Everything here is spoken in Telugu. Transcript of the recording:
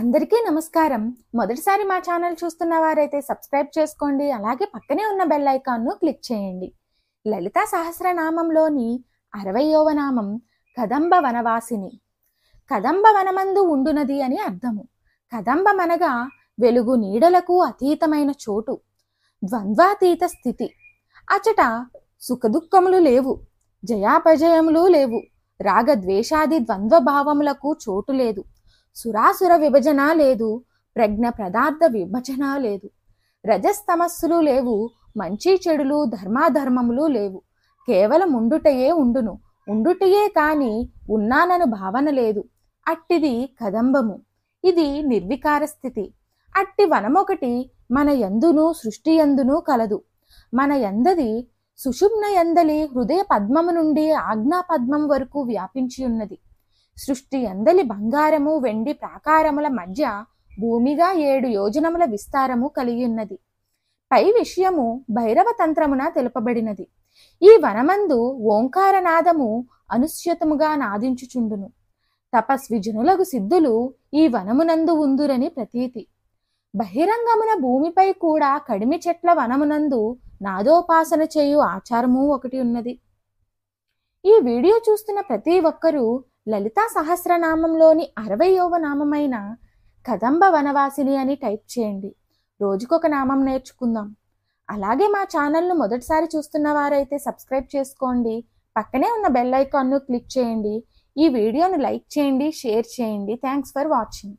అందరికీ నమస్కారం మొదటిసారి మా ఛానల్ చూస్తున్న వారైతే సబ్స్క్రైబ్ చేసుకోండి అలాగే పక్కనే ఉన్న బెల్ ఐకాన్ను క్లిక్ చేయండి లలిత సహస్రనామంలోని అరవయోవ నామం కదంబ వనవాసిని కదంబ వనమందు ఉండునది అని అర్థము కదంబమనగా వెలుగు నీడలకు అతీతమైన చోటు ద్వంద్వాతీత స్థితి అచట సుఖదుఖములు లేవు జయాపజయములు లేవు రాగద్వేషాది ద్వంద్వభావములకు చోటు లేదు సురాసుర విభజన లేదు ప్రజ్ఞ పదార్థ విభజన లేదు రజస్తమస్సులు లేవు మంచి చెడులు ధర్మాధర్మములు లేవు కేవలం ఉండుటయే ఉండును ఉండుటయే కాని ఉన్నానను భావన లేదు అట్టిది కదంబము ఇది నిర్వికార స్థితి అట్టి వనమొకటి మన ఎందును సృష్టి ఎందును కలదు మన ఎందది సుషుమ్న ఎందలి హృదయ పద్మము నుండి ఆజ్ఞా పద్మం వరకు వ్యాపించి ఉన్నది సృష్టి అందలి బంగారము వెండి ప్రాకారముల మధ్య భూమిగా ఏడు యోజనముల విస్తారము కలిగి ఉన్నది పై విషయము భైరవ తంత్రమున తెలుపబడినది ఈ వనమందు ఓంకారనాదము అనుస్యతముగా నాదించుచుండును తపస్విజనులకు సిద్ధులు ఈ వనమునందు ఉందురని ప్రతీతి బహిరంగమున భూమిపై కూడా కడిమి చెట్ల వనమునందు నాదోపాసన చేయు ఆచారము ఒకటి ఉన్నది ఈ వీడియో చూస్తున్న ప్రతి ఒక్కరూ లలితా సహస్రనామంలోని అరవయవ నామమైన కదంబ వనవాసిని అని టైప్ చేయండి రోజుకొక నామం నేర్చుకుందాం అలాగే మా ఛానల్ను మొదటిసారి చూస్తున్న వారైతే సబ్స్క్రైబ్ చేసుకోండి పక్కనే ఉన్న బెల్ ఐకాన్ను క్లిక్ చేయండి ఈ వీడియోను లైక్ చేయండి షేర్ చేయండి థ్యాంక్స్ ఫర్ వాచింగ్